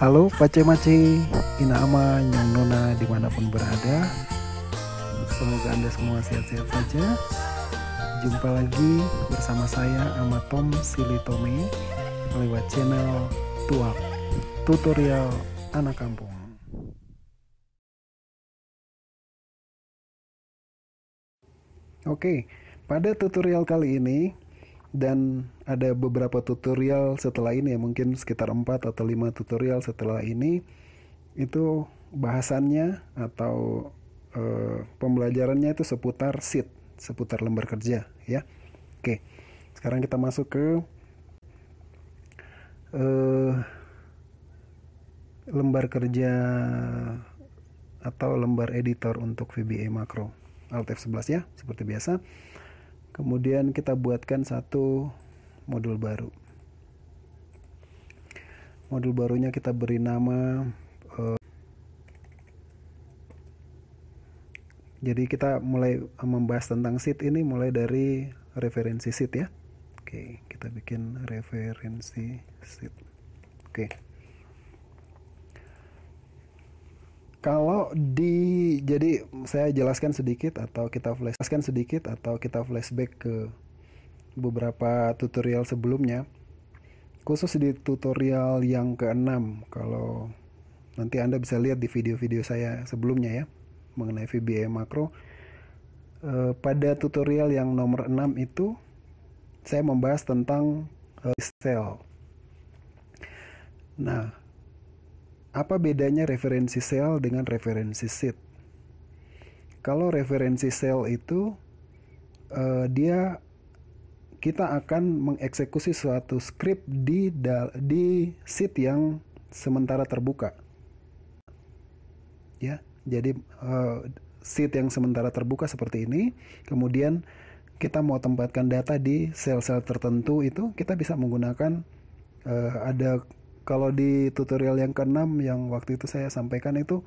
Halo Pace Mace, Inama, Nyong Nona dimanapun berada Semoga Anda semua sehat-sehat saja Jumpa lagi bersama saya Ama Tom Silitome Lewat channel Tuak Tutorial Anak Kampung Oke, pada tutorial kali ini dan ada beberapa tutorial setelah ini ya mungkin sekitar 4 atau 5 tutorial setelah ini itu bahasannya atau e, pembelajarannya itu seputar SIT, seputar lembar kerja ya. Oke. Sekarang kita masuk ke e, lembar kerja atau lembar editor untuk VBA e makro Alt F11 ya, seperti biasa. Kemudian kita buatkan satu modul baru. Modul barunya kita beri nama eh, Jadi kita mulai membahas tentang seat ini mulai dari referensi seat ya. Oke, kita bikin referensi seat. Oke. Kalau di jadi saya jelaskan sedikit atau kita flashkan sedikit atau kita flashback ke beberapa tutorial sebelumnya. Khusus di tutorial yang keenam kalau nanti Anda bisa lihat di video-video saya sebelumnya ya mengenai VBA makro. E, pada tutorial yang nomor 6 itu saya membahas tentang e, Nah, apa bedanya referensi sel dengan referensi sheet? Kalau referensi sel itu uh, dia kita akan mengeksekusi suatu script di di sheet yang sementara terbuka. Ya, jadi uh, eh, sheet yang sementara terbuka seperti ini, kemudian kita mau tempatkan data di sel-sel tertentu itu kita bisa menggunakan uh, ada kalau di tutorial yang keenam yang waktu itu saya sampaikan itu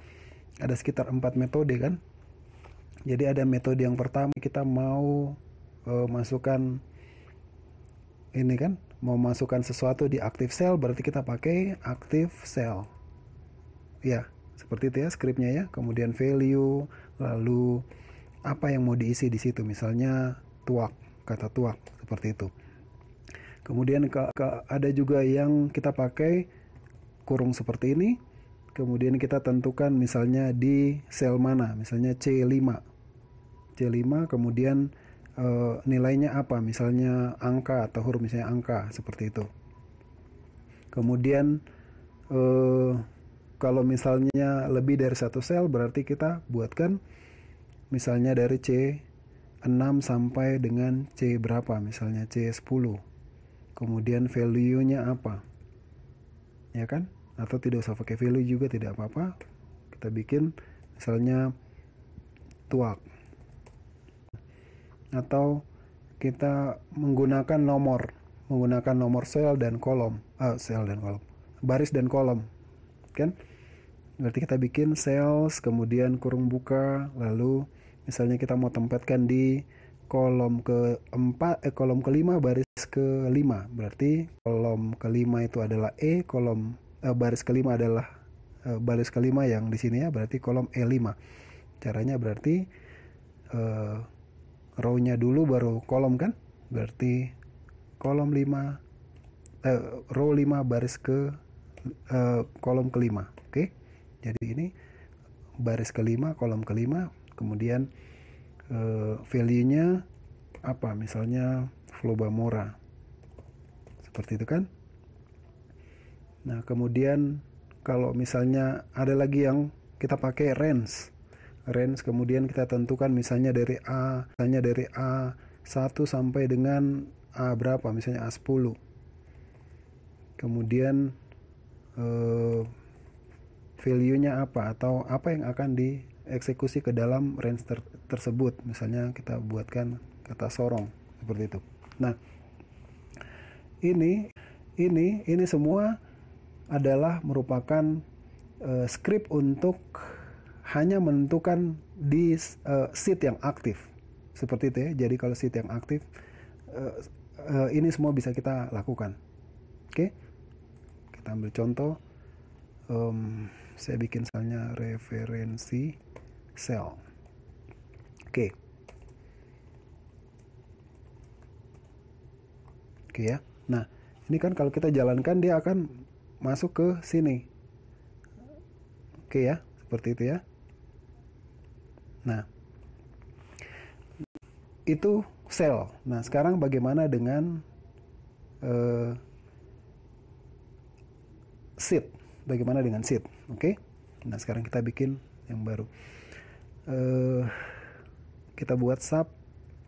ada sekitar empat metode kan jadi ada metode yang pertama kita mau uh, masukkan ini kan mau masukkan sesuatu di active cell berarti kita pakai active cell ya seperti itu ya scriptnya ya kemudian value lalu apa yang mau diisi di situ misalnya tuak kata tuak seperti itu Kemudian ke, ke, ada juga yang kita pakai kurung seperti ini. Kemudian kita tentukan misalnya di sel mana, misalnya C5. C5 kemudian e, nilainya apa? Misalnya angka atau huruf misalnya angka seperti itu. Kemudian e, kalau misalnya lebih dari satu sel berarti kita buatkan misalnya dari C 6 sampai dengan C berapa misalnya C10 kemudian value-nya apa ya kan atau tidak usah pakai value juga tidak apa-apa kita bikin misalnya tuak atau kita menggunakan nomor menggunakan nomor sel dan kolom uh, sel dan kolom baris dan kolom kan berarti kita bikin sales kemudian kurung buka lalu misalnya kita mau tempatkan di kolom keempat eh kolom kelima baris kelima berarti kolom kelima itu adalah e kolom eh, baris kelima adalah eh, baris kelima yang di sini ya berarti kolom e5 caranya berarti eh, rownya dulu baru kolom kan berarti kolom lima, eh, row lima, baris ke eh, kolom kelima oke okay? jadi ini baris kelima kolom kelima kemudian uh, value-nya apa misalnya flobamora seperti itu kan nah kemudian kalau misalnya ada lagi yang kita pakai range range kemudian kita tentukan misalnya dari A misalnya dari A1 sampai dengan A berapa misalnya A10 kemudian uh, value-nya apa atau apa yang akan di eksekusi ke dalam range ter tersebut misalnya kita buatkan kata sorong seperti itu nah ini ini ini semua adalah merupakan uh, eh, skrip untuk hanya menentukan di uh, eh, seat yang aktif seperti itu ya jadi kalau seat yang aktif uh, uh, ini semua bisa kita lakukan oke okay? kita ambil contoh um, saya bikin misalnya referensi sel. Oke. Oke ya. Nah, ini kan kalau kita jalankan dia akan masuk ke sini. Oke ya, seperti itu ya. Nah, itu sel. Nah, sekarang bagaimana dengan uh, eh, sit? Bagaimana dengan sit? Oke. Nah, sekarang kita bikin yang baru uh, kita buat sub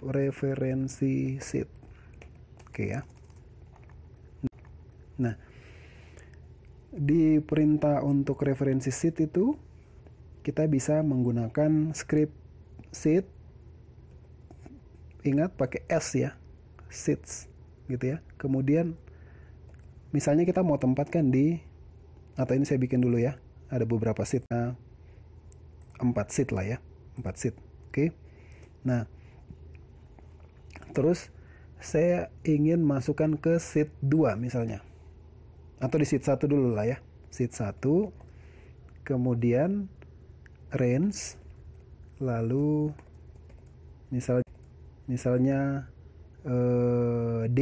referensi seat oke okay, ya nah di perintah untuk referensi seat itu kita bisa menggunakan script seat ingat pakai S ya seats gitu ya kemudian misalnya kita mau tempatkan di atau ini saya bikin dulu ya ada beberapa seat nah, 4 seat lah ya 4 seat oke okay? nah terus saya ingin masukkan ke seat 2 misalnya atau di seat 1 dulu lah ya seat 1 kemudian range lalu misal misalnya eh, D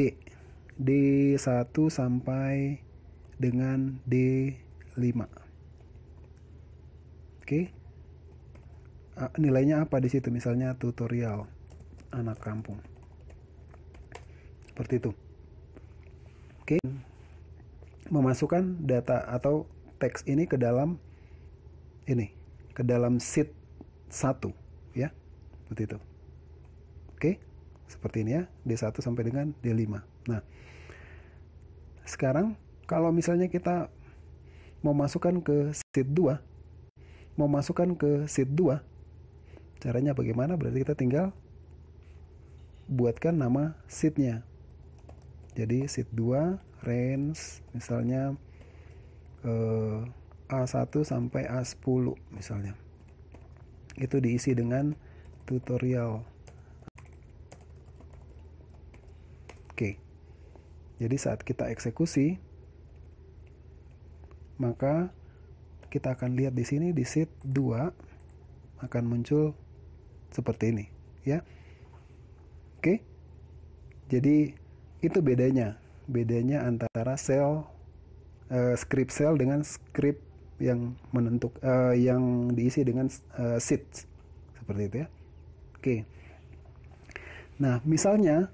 D1 sampai dengan D5 oke okay. Ah, nilainya apa di situ misalnya tutorial anak kampung seperti itu oke memasukkan data atau teks ini ke dalam ini ke dalam sheet satu ya seperti itu oke seperti ini ya D1 sampai dengan D5 nah sekarang kalau misalnya kita memasukkan ke sheet 2 memasukkan ke sheet 2 Caranya bagaimana? Berarti kita tinggal buatkan nama seatnya. Jadi seat 2 range misalnya eh, A1 sampai A10 misalnya. Itu diisi dengan tutorial. Oke. Jadi saat kita eksekusi maka kita akan lihat di sini di seat 2 akan muncul seperti ini, ya. Oke. Jadi itu bedanya, bedanya antara sel uh, script sel dengan script yang menentuk uh, yang diisi dengan uh, seeds seperti itu ya. Oke. Nah, misalnya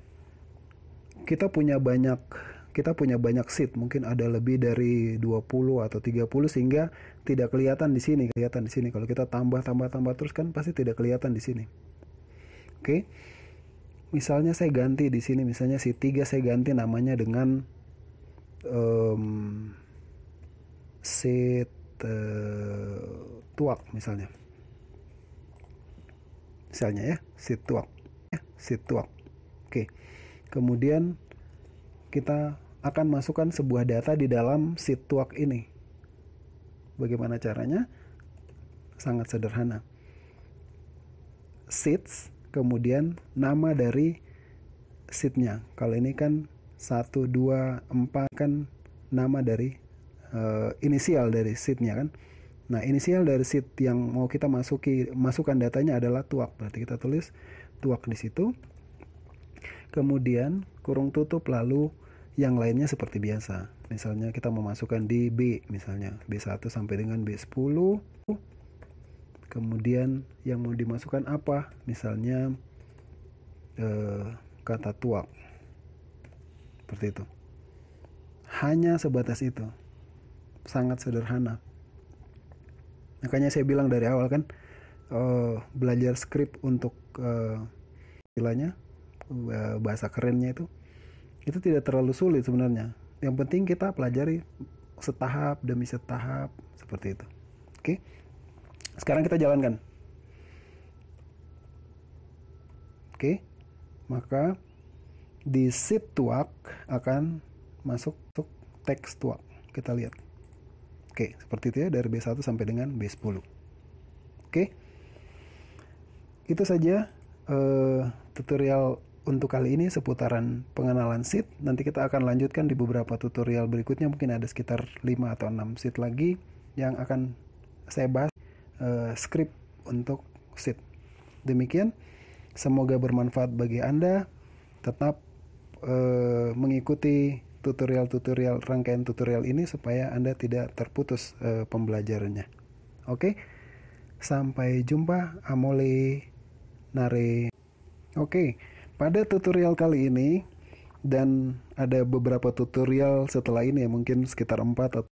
kita punya banyak kita punya banyak seat, mungkin ada lebih dari 20 atau 30 sehingga tidak kelihatan di sini, kelihatan di sini. Kalau kita tambah tambah tambah terus kan pasti tidak kelihatan di sini. Oke. Okay? Misalnya saya ganti di sini misalnya si 3 saya ganti namanya dengan um, seat uh, tuak misalnya. Misalnya ya, seat tuak. Ya, seat tuak. Oke. Okay. Kemudian kita akan masukkan sebuah data di dalam situak ini. Bagaimana caranya? Sangat sederhana. Seats, kemudian nama dari SITnya. Kalau ini kan 1, 2, 4 kan nama dari uh, inisial dari SITnya kan. Nah, inisial dari SIT yang mau kita masuki, masukkan datanya adalah tuak. Berarti kita tulis tuak di situ. Kemudian kurung tutup lalu yang lainnya seperti biasa. Misalnya kita memasukkan di B misalnya B1 sampai dengan B10. Kemudian yang mau dimasukkan apa? Misalnya eh, kata tuak. Seperti itu. Hanya sebatas itu. Sangat sederhana. Makanya saya bilang dari awal kan eh, belajar skrip untuk eh, istilahnya eh, bahasa kerennya itu itu tidak terlalu sulit sebenarnya yang penting kita pelajari setahap demi setahap seperti itu oke sekarang kita jalankan oke maka di sip tuak akan masuk untuk teks tuak kita lihat oke seperti itu ya dari B1 sampai dengan B10 oke itu saja uh, tutorial untuk kali ini seputaran pengenalan seat. Nanti kita akan lanjutkan di beberapa tutorial berikutnya. Mungkin ada sekitar 5 atau 6 seat lagi yang akan saya bahas e, script untuk seat. Demikian, semoga bermanfaat bagi Anda. Tetap e, mengikuti tutorial-tutorial rangkaian tutorial ini supaya Anda tidak terputus e, pembelajarannya. Oke. Sampai jumpa Amole Nare. Oke. Okay pada tutorial kali ini dan ada beberapa tutorial setelah ini ya mungkin sekitar 4 atau